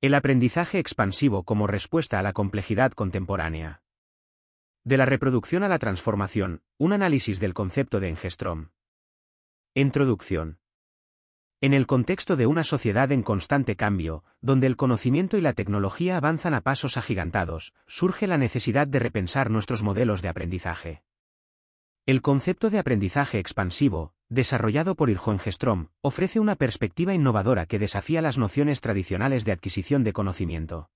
El aprendizaje expansivo como respuesta a la complejidad contemporánea. De la reproducción a la transformación, un análisis del concepto de Engestrom. Introducción. En el contexto de una sociedad en constante cambio, donde el conocimiento y la tecnología avanzan a pasos agigantados, surge la necesidad de repensar nuestros modelos de aprendizaje. El concepto de aprendizaje expansivo, desarrollado por Irjon Gestrom, ofrece una perspectiva innovadora que desafía las nociones tradicionales de adquisición de conocimiento.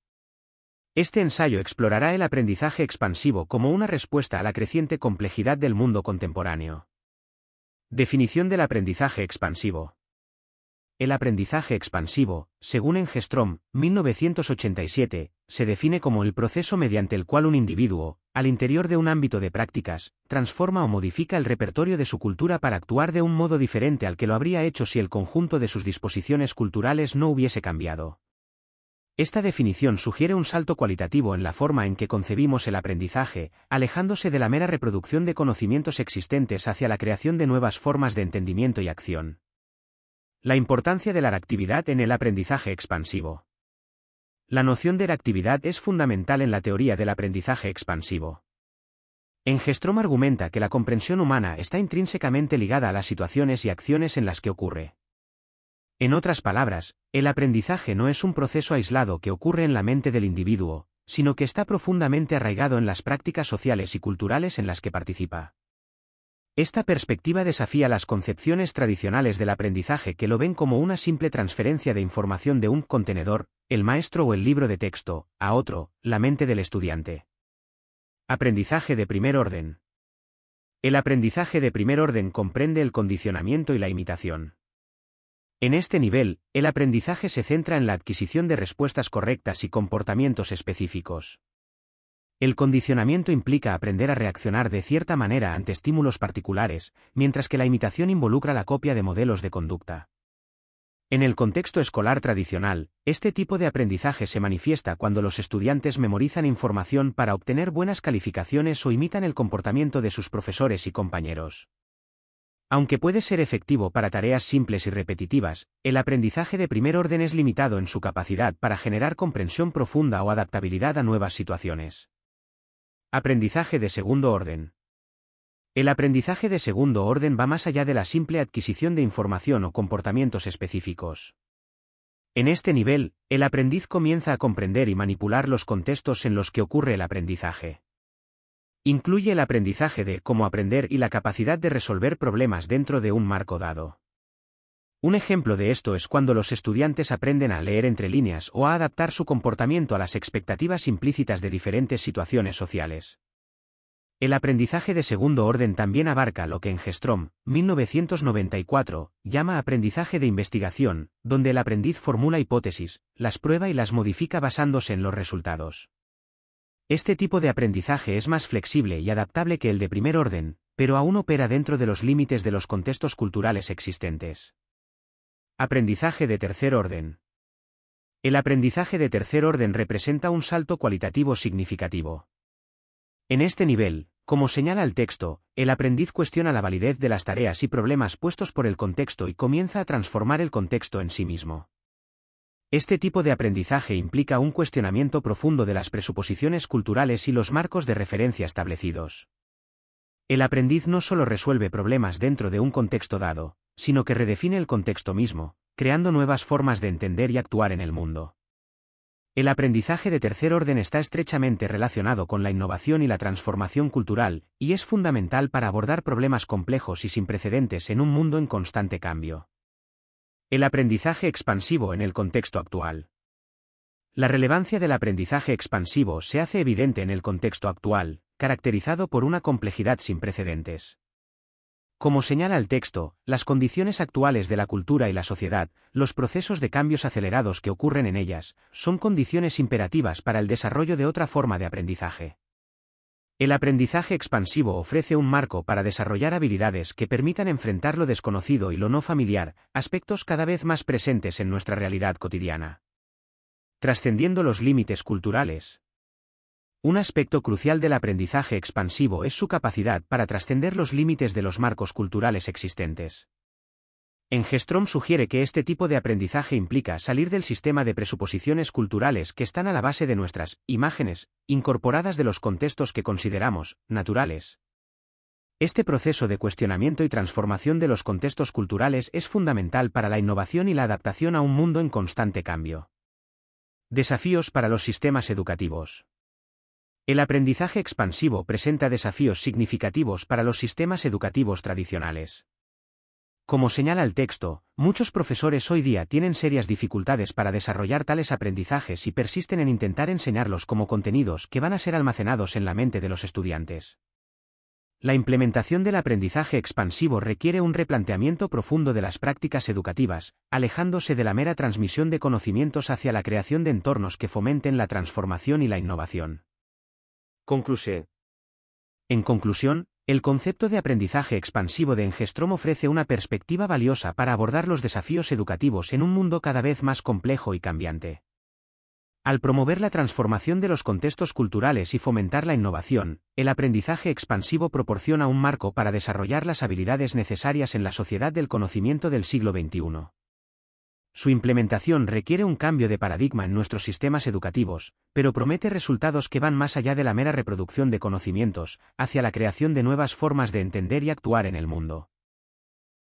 Este ensayo explorará el aprendizaje expansivo como una respuesta a la creciente complejidad del mundo contemporáneo. Definición del aprendizaje expansivo. El aprendizaje expansivo, según Engestrom, 1987, se define como el proceso mediante el cual un individuo, al interior de un ámbito de prácticas, transforma o modifica el repertorio de su cultura para actuar de un modo diferente al que lo habría hecho si el conjunto de sus disposiciones culturales no hubiese cambiado. Esta definición sugiere un salto cualitativo en la forma en que concebimos el aprendizaje, alejándose de la mera reproducción de conocimientos existentes hacia la creación de nuevas formas de entendimiento y acción. La importancia de la actividad en el aprendizaje expansivo. La noción de reactividad es fundamental en la teoría del aprendizaje expansivo. Engestrom argumenta que la comprensión humana está intrínsecamente ligada a las situaciones y acciones en las que ocurre. En otras palabras, el aprendizaje no es un proceso aislado que ocurre en la mente del individuo, sino que está profundamente arraigado en las prácticas sociales y culturales en las que participa. Esta perspectiva desafía las concepciones tradicionales del aprendizaje que lo ven como una simple transferencia de información de un contenedor, el maestro o el libro de texto, a otro, la mente del estudiante. Aprendizaje de primer orden. El aprendizaje de primer orden comprende el condicionamiento y la imitación. En este nivel, el aprendizaje se centra en la adquisición de respuestas correctas y comportamientos específicos. El condicionamiento implica aprender a reaccionar de cierta manera ante estímulos particulares, mientras que la imitación involucra la copia de modelos de conducta. En el contexto escolar tradicional, este tipo de aprendizaje se manifiesta cuando los estudiantes memorizan información para obtener buenas calificaciones o imitan el comportamiento de sus profesores y compañeros. Aunque puede ser efectivo para tareas simples y repetitivas, el aprendizaje de primer orden es limitado en su capacidad para generar comprensión profunda o adaptabilidad a nuevas situaciones. Aprendizaje de segundo orden. El aprendizaje de segundo orden va más allá de la simple adquisición de información o comportamientos específicos. En este nivel, el aprendiz comienza a comprender y manipular los contextos en los que ocurre el aprendizaje. Incluye el aprendizaje de cómo aprender y la capacidad de resolver problemas dentro de un marco dado. Un ejemplo de esto es cuando los estudiantes aprenden a leer entre líneas o a adaptar su comportamiento a las expectativas implícitas de diferentes situaciones sociales. El aprendizaje de segundo orden también abarca lo que en Gestrom, 1994, llama aprendizaje de investigación, donde el aprendiz formula hipótesis, las prueba y las modifica basándose en los resultados. Este tipo de aprendizaje es más flexible y adaptable que el de primer orden, pero aún opera dentro de los límites de los contextos culturales existentes. Aprendizaje de tercer orden. El aprendizaje de tercer orden representa un salto cualitativo significativo. En este nivel, como señala el texto, el aprendiz cuestiona la validez de las tareas y problemas puestos por el contexto y comienza a transformar el contexto en sí mismo. Este tipo de aprendizaje implica un cuestionamiento profundo de las presuposiciones culturales y los marcos de referencia establecidos. El aprendiz no solo resuelve problemas dentro de un contexto dado, sino que redefine el contexto mismo, creando nuevas formas de entender y actuar en el mundo. El aprendizaje de tercer orden está estrechamente relacionado con la innovación y la transformación cultural, y es fundamental para abordar problemas complejos y sin precedentes en un mundo en constante cambio. El aprendizaje expansivo en el contexto actual. La relevancia del aprendizaje expansivo se hace evidente en el contexto actual, caracterizado por una complejidad sin precedentes. Como señala el texto, las condiciones actuales de la cultura y la sociedad, los procesos de cambios acelerados que ocurren en ellas, son condiciones imperativas para el desarrollo de otra forma de aprendizaje. El aprendizaje expansivo ofrece un marco para desarrollar habilidades que permitan enfrentar lo desconocido y lo no familiar, aspectos cada vez más presentes en nuestra realidad cotidiana. Trascendiendo los límites culturales, un aspecto crucial del aprendizaje expansivo es su capacidad para trascender los límites de los marcos culturales existentes. Engestrom sugiere que este tipo de aprendizaje implica salir del sistema de presuposiciones culturales que están a la base de nuestras imágenes, incorporadas de los contextos que consideramos naturales. Este proceso de cuestionamiento y transformación de los contextos culturales es fundamental para la innovación y la adaptación a un mundo en constante cambio. Desafíos para los sistemas educativos. El aprendizaje expansivo presenta desafíos significativos para los sistemas educativos tradicionales. Como señala el texto, muchos profesores hoy día tienen serias dificultades para desarrollar tales aprendizajes y persisten en intentar enseñarlos como contenidos que van a ser almacenados en la mente de los estudiantes. La implementación del aprendizaje expansivo requiere un replanteamiento profundo de las prácticas educativas, alejándose de la mera transmisión de conocimientos hacia la creación de entornos que fomenten la transformación y la innovación. Conclusión. En conclusión, el concepto de aprendizaje expansivo de Engestrom ofrece una perspectiva valiosa para abordar los desafíos educativos en un mundo cada vez más complejo y cambiante. Al promover la transformación de los contextos culturales y fomentar la innovación, el aprendizaje expansivo proporciona un marco para desarrollar las habilidades necesarias en la sociedad del conocimiento del siglo XXI. Su implementación requiere un cambio de paradigma en nuestros sistemas educativos, pero promete resultados que van más allá de la mera reproducción de conocimientos, hacia la creación de nuevas formas de entender y actuar en el mundo.